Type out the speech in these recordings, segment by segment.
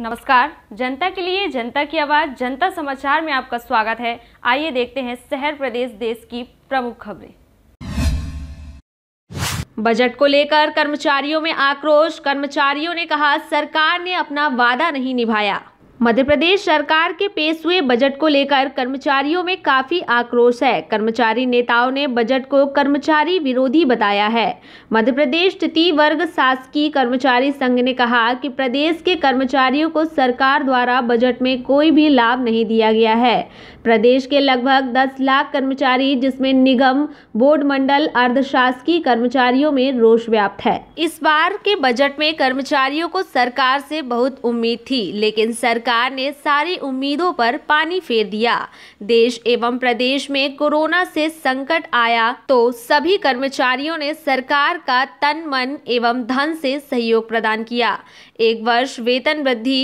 नमस्कार जनता के लिए जनता की आवाज जनता समाचार में आपका स्वागत है आइए देखते हैं शहर प्रदेश देश की प्रमुख खबरें बजट को लेकर कर्मचारियों में आक्रोश कर्मचारियों ने कहा सरकार ने अपना वादा नहीं निभाया मध्य प्रदेश सरकार के पेश हुए बजट को लेकर कर्मचारियों में काफी आक्रोश है कर्मचारी नेताओं ने बजट को कर्मचारी विरोधी बताया है मध्य प्रदेश तृतीय वर्ग शासकीय कर्मचारी संघ ने कहा कि प्रदेश के कर्मचारियों को सरकार द्वारा बजट में कोई भी लाभ नहीं दिया गया है प्रदेश के लगभग 10 लाख कर्मचारी जिसमें निगम बोर्ड मंडल अर्धशासकीय कर्मचारियों में रोष व्याप्त है इस बार के बजट में कर्मचारियों को सरकार से बहुत उम्मीद थी लेकिन सरकार सरकार ने सारी उम्मीदों पर पानी फेर दिया देश एवं प्रदेश में कोरोना से संकट आया तो सभी कर्मचारियों ने सरकार का तन मन एवं धन से सहयोग प्रदान किया एक वर्ष वेतन वृद्धि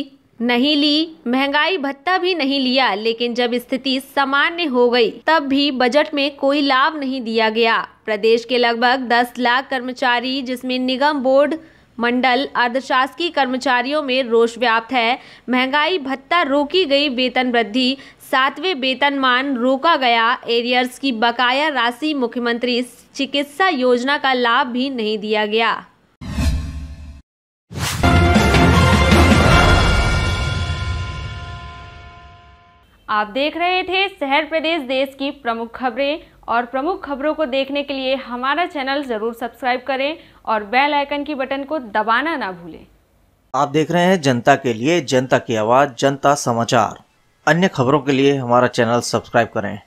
नहीं ली महंगाई भत्ता भी नहीं लिया लेकिन जब स्थिति सामान्य हो गई तब भी बजट में कोई लाभ नहीं दिया गया प्रदेश के लगभग 10 लाख कर्मचारी जिसमें निगम बोर्ड मंडल अर्धशासकीय कर्मचारियों में रोष व्याप्त है महंगाई भत्ता रोकी गई वेतन वृद्धि सातवें वेतनमान रोका गया एरियर्स की बकाया राशि मुख्यमंत्री चिकित्सा योजना का लाभ भी नहीं दिया गया आप देख रहे थे शहर प्रदेश देश की प्रमुख खबरें और प्रमुख खबरों को देखने के लिए हमारा चैनल ज़रूर सब्सक्राइब करें और बेल आइकन की बटन को दबाना ना भूलें आप देख रहे हैं जनता के लिए जनता की आवाज़ जनता समाचार अन्य खबरों के लिए हमारा चैनल सब्सक्राइब करें